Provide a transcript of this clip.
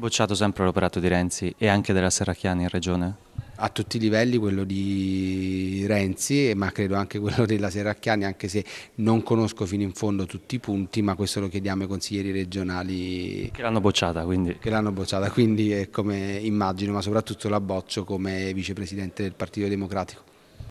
Bocciato sempre l'operato di Renzi e anche della Serracchiani in regione? A tutti i livelli quello di Renzi, ma credo anche quello della Serracchiani, anche se non conosco fino in fondo tutti i punti, ma questo lo chiediamo ai consiglieri regionali. Che l'hanno bocciata quindi? Che l'hanno bocciata, quindi come immagino, ma soprattutto la boccio come vicepresidente del Partito Democratico.